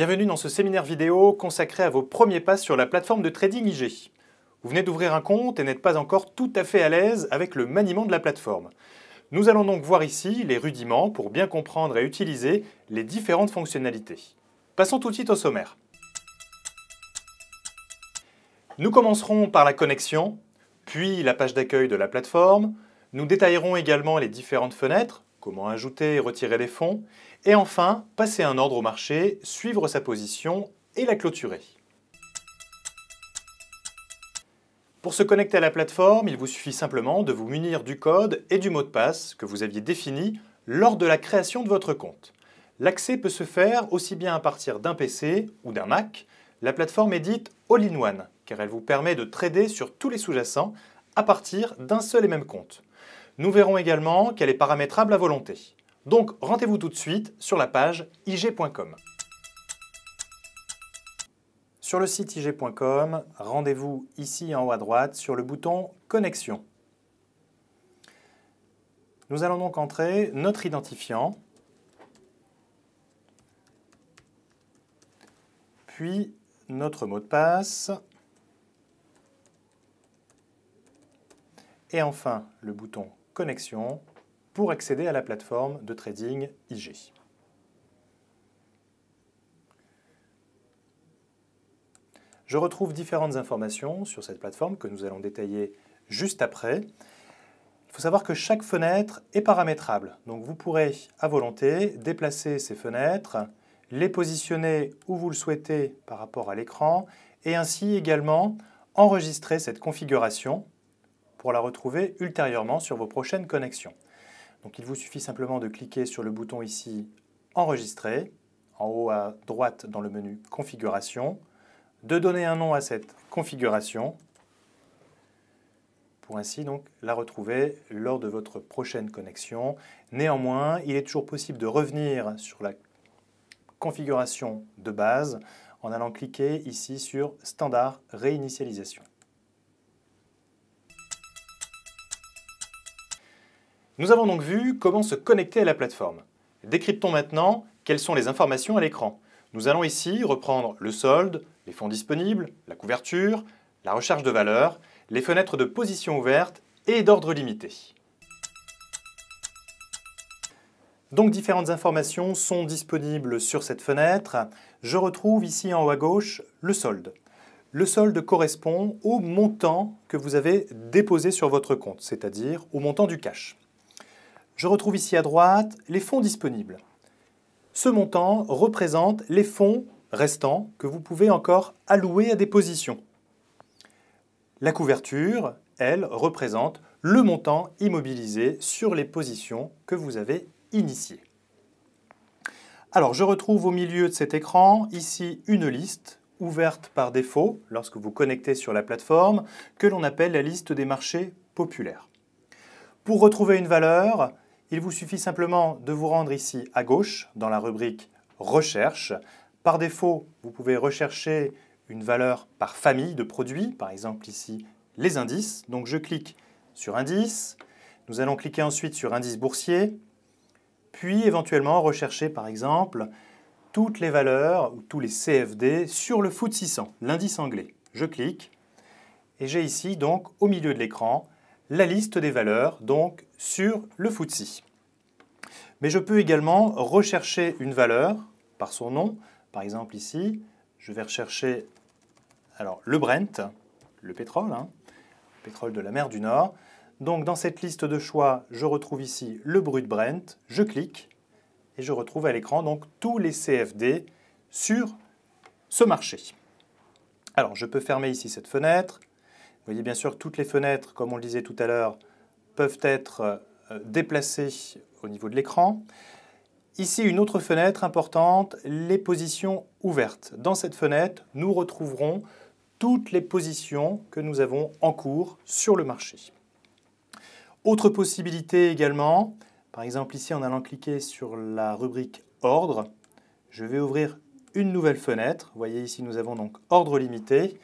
Bienvenue dans ce séminaire vidéo consacré à vos premiers pas sur la plateforme de trading IG. Vous venez d'ouvrir un compte et n'êtes pas encore tout à fait à l'aise avec le maniement de la plateforme. Nous allons donc voir ici les rudiments pour bien comprendre et utiliser les différentes fonctionnalités. Passons tout de suite au sommaire. Nous commencerons par la connexion, puis la page d'accueil de la plateforme. Nous détaillerons également les différentes fenêtres, comment ajouter et retirer les fonds, et enfin passer un ordre au marché, suivre sa position et la clôturer. Pour se connecter à la plateforme, il vous suffit simplement de vous munir du code et du mot de passe que vous aviez défini lors de la création de votre compte. L'accès peut se faire aussi bien à partir d'un PC ou d'un Mac. La plateforme est dite All-in-One, car elle vous permet de trader sur tous les sous-jacents à partir d'un seul et même compte. Nous verrons également qu'elle est paramétrable à volonté. Donc rendez-vous tout de suite sur la page ig.com. Sur le site ig.com, rendez-vous ici en haut à droite sur le bouton Connexion. Nous allons donc entrer notre identifiant, puis notre mot de passe, et enfin le bouton pour accéder à la plateforme de trading IG. Je retrouve différentes informations sur cette plateforme que nous allons détailler juste après. Il faut savoir que chaque fenêtre est paramétrable, donc vous pourrez à volonté déplacer ces fenêtres, les positionner où vous le souhaitez par rapport à l'écran, et ainsi également enregistrer cette configuration pour la retrouver ultérieurement sur vos prochaines connexions. Donc il vous suffit simplement de cliquer sur le bouton ici Enregistrer, en haut à droite dans le menu Configuration, de donner un nom à cette configuration pour ainsi donc la retrouver lors de votre prochaine connexion. Néanmoins, il est toujours possible de revenir sur la configuration de base en allant cliquer ici sur Standard réinitialisation. Nous avons donc vu comment se connecter à la plateforme. Décryptons maintenant quelles sont les informations à l'écran. Nous allons ici reprendre le solde, les fonds disponibles, la couverture, la recherche de valeur, les fenêtres de position ouverte et d'ordre limité. Donc différentes informations sont disponibles sur cette fenêtre. Je retrouve ici en haut à gauche le solde. Le solde correspond au montant que vous avez déposé sur votre compte, c'est-à-dire au montant du cash je retrouve ici à droite les fonds disponibles. Ce montant représente les fonds restants que vous pouvez encore allouer à des positions. La couverture, elle, représente le montant immobilisé sur les positions que vous avez initiées. Alors, je retrouve au milieu de cet écran, ici, une liste ouverte par défaut lorsque vous connectez sur la plateforme, que l'on appelle la liste des marchés populaires. Pour retrouver une valeur, il vous suffit simplement de vous rendre ici à gauche dans la rubrique Recherche. Par défaut, vous pouvez rechercher une valeur par famille de produits, par exemple ici les indices. Donc je clique sur Indice, nous allons cliquer ensuite sur Indice boursier, puis éventuellement rechercher par exemple toutes les valeurs ou tous les CFD sur le Foot 600, l'indice anglais. Je clique et j'ai ici donc au milieu de l'écran la liste des valeurs, donc sur le FTSE. Mais je peux également rechercher une valeur par son nom. Par exemple ici, je vais rechercher alors, le Brent, le pétrole, le hein, pétrole de la mer du Nord. Donc dans cette liste de choix, je retrouve ici le brut Brent, je clique et je retrouve à l'écran donc tous les CFD sur ce marché. Alors je peux fermer ici cette fenêtre, vous voyez bien sûr toutes les fenêtres, comme on le disait tout à l'heure, peuvent être euh, déplacées au niveau de l'écran. Ici, une autre fenêtre importante, les positions ouvertes. Dans cette fenêtre, nous retrouverons toutes les positions que nous avons en cours sur le marché. Autre possibilité également, par exemple ici en allant cliquer sur la rubrique Ordre, je vais ouvrir une nouvelle fenêtre. Vous voyez ici nous avons donc Ordre limité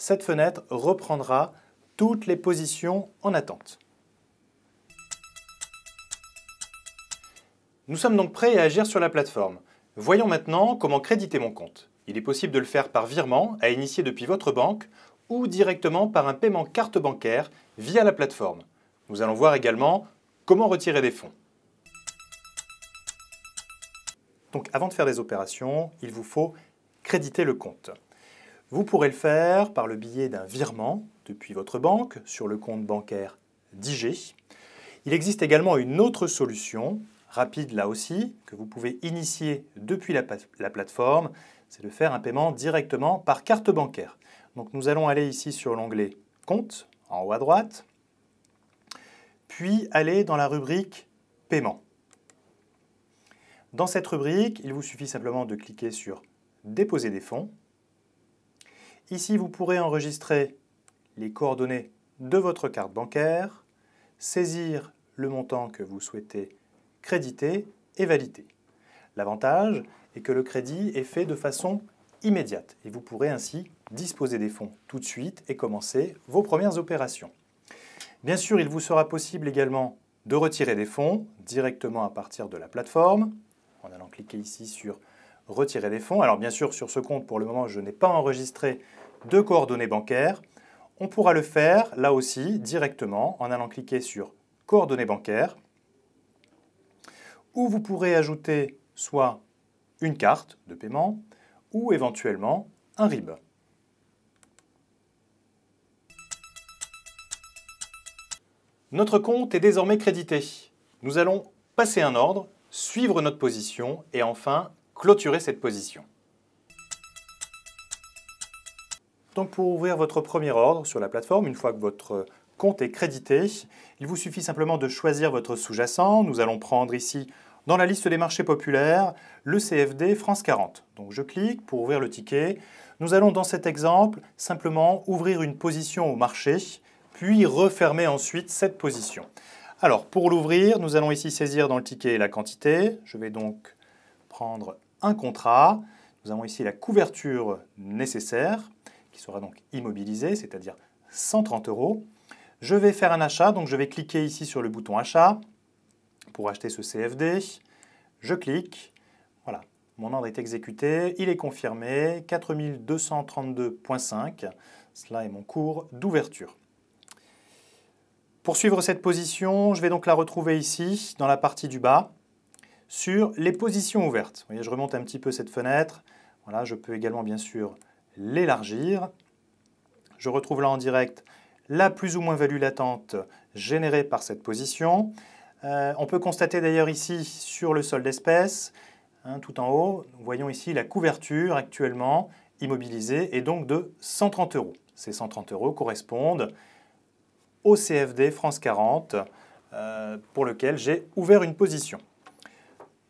cette fenêtre reprendra toutes les positions en attente. Nous sommes donc prêts à agir sur la plateforme. Voyons maintenant comment créditer mon compte. Il est possible de le faire par virement à initier depuis votre banque ou directement par un paiement carte bancaire via la plateforme. Nous allons voir également comment retirer des fonds. Donc avant de faire des opérations, il vous faut créditer le compte. Vous pourrez le faire par le biais d'un virement depuis votre banque sur le compte bancaire DIG. Il existe également une autre solution, rapide là aussi, que vous pouvez initier depuis la, la plateforme, c'est de faire un paiement directement par carte bancaire. Donc nous allons aller ici sur l'onglet Compte, en haut à droite, puis aller dans la rubrique Paiement. Dans cette rubrique, il vous suffit simplement de cliquer sur Déposer des fonds Ici, vous pourrez enregistrer les coordonnées de votre carte bancaire, saisir le montant que vous souhaitez créditer et valider. L'avantage est que le crédit est fait de façon immédiate et vous pourrez ainsi disposer des fonds tout de suite et commencer vos premières opérations. Bien sûr, il vous sera possible également de retirer des fonds directement à partir de la plateforme en allant cliquer ici sur retirer des fonds. Alors bien sûr, sur ce compte, pour le moment, je n'ai pas enregistré de coordonnées bancaires. On pourra le faire là aussi directement en allant cliquer sur coordonnées bancaires où vous pourrez ajouter soit une carte de paiement ou éventuellement un RIB. Notre compte est désormais crédité. Nous allons passer un ordre, suivre notre position et enfin clôturer cette position. pour ouvrir votre premier ordre sur la plateforme, une fois que votre compte est crédité, il vous suffit simplement de choisir votre sous-jacent. Nous allons prendre ici dans la liste des marchés populaires le CFD France 40. Donc je clique pour ouvrir le ticket. Nous allons dans cet exemple simplement ouvrir une position au marché, puis refermer ensuite cette position. Alors pour l'ouvrir, nous allons ici saisir dans le ticket la quantité. Je vais donc prendre un contrat. Nous avons ici la couverture nécessaire qui sera donc immobilisé, c'est-à-dire 130 euros. Je vais faire un achat, donc je vais cliquer ici sur le bouton achat pour acheter ce CFD. Je clique, voilà, mon ordre est exécuté, il est confirmé, 4232.5, cela est mon cours d'ouverture. Pour suivre cette position, je vais donc la retrouver ici, dans la partie du bas, sur les positions ouvertes. Vous voyez, je remonte un petit peu cette fenêtre. Voilà, je peux également bien sûr l'élargir. Je retrouve là en direct la plus ou moins value latente générée par cette position. Euh, on peut constater d'ailleurs ici sur le sol d'espèce, hein, tout en haut, nous voyons ici la couverture actuellement immobilisée et donc de 130 euros. Ces 130 euros correspondent au CFD France 40 euh, pour lequel j'ai ouvert une position.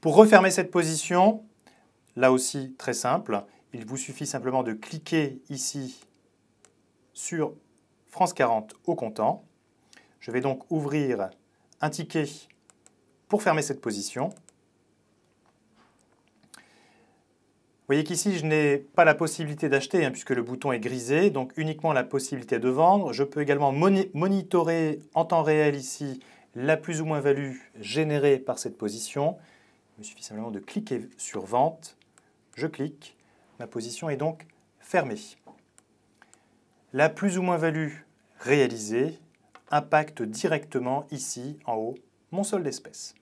Pour refermer cette position, là aussi très simple, il vous suffit simplement de cliquer ici sur France 40 au comptant. Je vais donc ouvrir un ticket pour fermer cette position. Vous voyez qu'ici, je n'ai pas la possibilité d'acheter hein, puisque le bouton est grisé, donc uniquement la possibilité de vendre. Je peux également monitorer en temps réel ici la plus ou moins value générée par cette position. Il me suffit simplement de cliquer sur vente. Je clique Ma position est donc fermée. La plus ou moins-value réalisée impacte directement ici en haut mon solde d'espèces.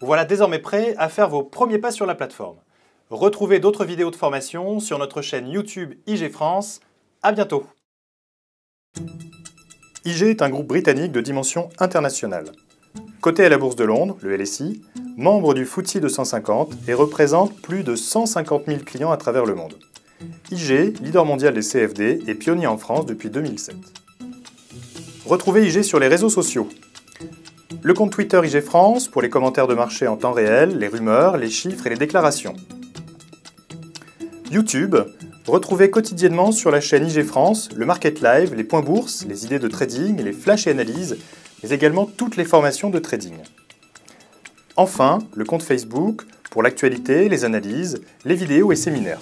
Voilà désormais prêt à faire vos premiers pas sur la plateforme. Retrouvez d'autres vidéos de formation sur notre chaîne YouTube IG France. À bientôt IG est un groupe britannique de dimension internationale. Coté à la Bourse de Londres, le LSI, membre du FTSE 250 et représente plus de 150 000 clients à travers le monde. IG, leader mondial des CFD, est pionnier en France depuis 2007. Retrouvez IG sur les réseaux sociaux. Le compte Twitter IG France pour les commentaires de marché en temps réel, les rumeurs, les chiffres et les déclarations. YouTube, retrouvez quotidiennement sur la chaîne IG France le Market Live, les points bourses, les idées de trading, les flashs et analyses, mais également toutes les formations de trading. Enfin, le compte Facebook pour l'actualité, les analyses, les vidéos et séminaires.